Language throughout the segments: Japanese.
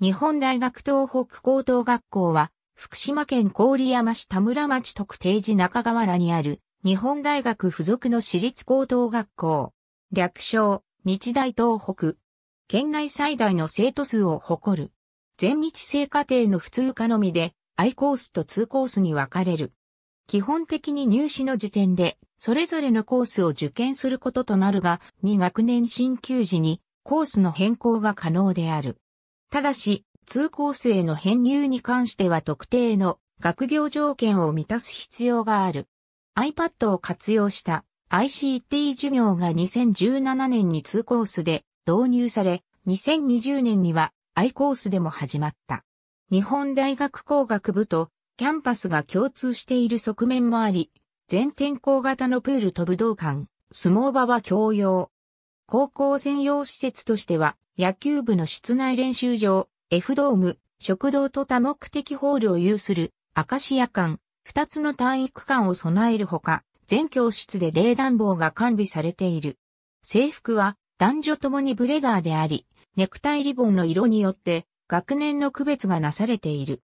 日本大学東北高等学校は、福島県郡山市田村町特定寺中河原にある、日本大学附属の私立高等学校。略称、日大東北。県内最大の生徒数を誇る。全日制課程の普通科のみで、I コースと2コースに分かれる。基本的に入試の時点で、それぞれのコースを受験することとなるが、2学年進級時に、コースの変更が可能である。ただし、通行生の編入に関しては特定の学業条件を満たす必要がある。iPad を活用した ICT 授業が2017年に通コースで導入され、2020年には i コースでも始まった。日本大学工学部とキャンパスが共通している側面もあり、全天候型のプールと武道館、相撲場は共用、高校専用施設としては、野球部の室内練習場、F ドーム、食堂と多目的ホールを有する、アカシア館、二つの体育館を備えるほか、全教室で冷暖房が完備されている。制服は男女ともにブレザーであり、ネクタイリボンの色によって学年の区別がなされている。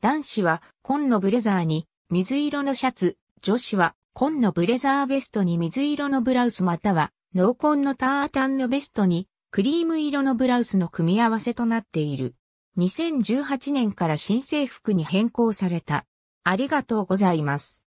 男子は紺のブレザーに水色のシャツ、女子は紺のブレザーベストに水色のブラウスまたは濃紺のタータンのベストに、クリーム色のブラウスの組み合わせとなっている。2018年から新制服に変更された。ありがとうございます。